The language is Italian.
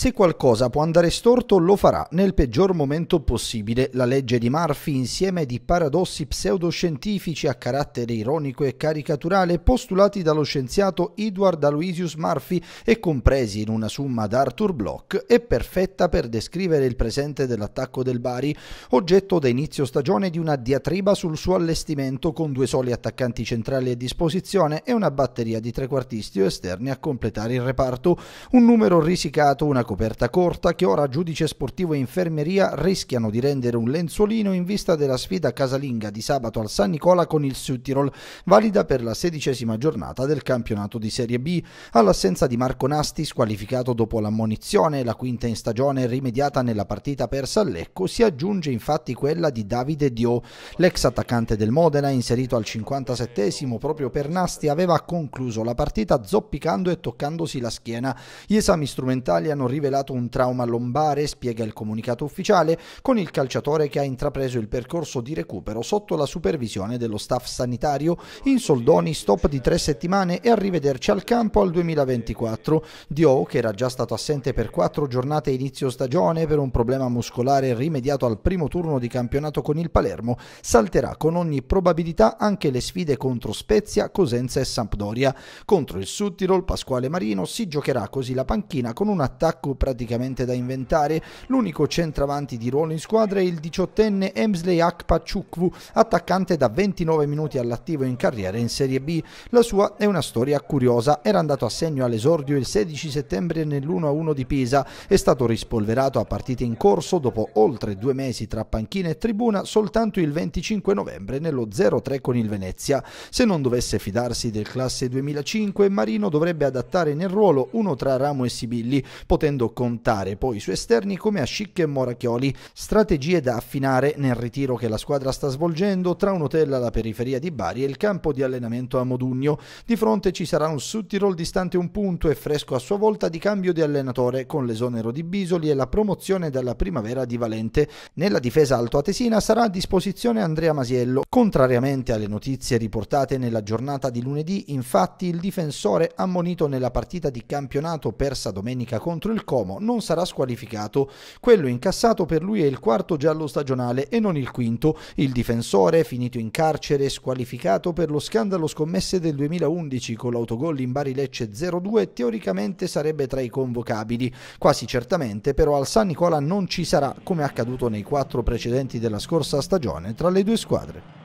Se qualcosa può andare storto, lo farà nel peggior momento possibile. La legge di Murphy, insieme di paradossi pseudoscientifici a carattere ironico e caricaturale postulati dallo scienziato Edward Aloysius Murphy e compresi in una somma d'Arthur Bloch, è perfetta per descrivere il presente dell'attacco del Bari, oggetto da inizio stagione di una diatriba sul suo allestimento con due soli attaccanti centrali a disposizione e una batteria di trequartisti o esterni a completare il reparto. Un numero risicato, una coperta corta che ora giudice sportivo e infermeria rischiano di rendere un lenzuolino in vista della sfida casalinga di sabato al San Nicola con il Sud Tirol, valida per la sedicesima giornata del campionato di Serie B. All'assenza di Marco Nasti, squalificato dopo l'ammonizione, la quinta in stagione rimediata nella partita persa a Lecco, si aggiunge infatti quella di Davide Dio. L'ex attaccante del Modena, inserito al 57 proprio per Nasti, aveva concluso la partita zoppicando e toccandosi la schiena. Gli esami strumentali hanno rivelato rivelato un trauma lombare, spiega il comunicato ufficiale, con il calciatore che ha intrapreso il percorso di recupero sotto la supervisione dello staff sanitario, in soldoni stop di tre settimane e arrivederci al campo al 2024. Dio, che era già stato assente per quattro giornate inizio stagione per un problema muscolare rimediato al primo turno di campionato con il Palermo, salterà con ogni probabilità anche le sfide contro Spezia, Cosenza e Sampdoria. Contro il Sud Tirol Pasquale Marino si giocherà così la panchina con un attacco attacco praticamente da inventare. L'unico centravanti di ruolo in squadra è il diciottenne Emsley Akpachukwu, attaccante da 29 minuti all'attivo in carriera in Serie B. La sua è una storia curiosa, era andato a segno all'esordio il 16 settembre nell'1-1 di Pisa, è stato rispolverato a partite in corso dopo oltre due mesi tra panchina e tribuna soltanto il 25 novembre nello 0-3 con il Venezia. Se non dovesse fidarsi del classe 2005, Marino dovrebbe adattare nel ruolo uno tra Ramo e Sibilli, potendo facendo contare poi su esterni come Ascic e Morachioli, strategie da affinare nel ritiro che la squadra sta svolgendo tra un hotel alla periferia di Bari e il campo di allenamento a Modugno. Di fronte ci sarà un Sudtirol distante un punto e fresco a sua volta di cambio di allenatore con l'esonero di Bisoli e la promozione dalla primavera di Valente. Nella difesa altoatesina sarà a disposizione Andrea Masiello. Contrariamente alle notizie riportate nella giornata di lunedì, infatti il difensore ammonito nella partita di campionato persa domenica contro il il Como non sarà squalificato. Quello incassato per lui è il quarto giallo stagionale e non il quinto. Il difensore, finito in carcere, squalificato per lo scandalo scommesse del 2011 con l'autogol in Bari Lecce 0-2, teoricamente sarebbe tra i convocabili. Quasi certamente però al San Nicola non ci sarà, come accaduto nei quattro precedenti della scorsa stagione tra le due squadre.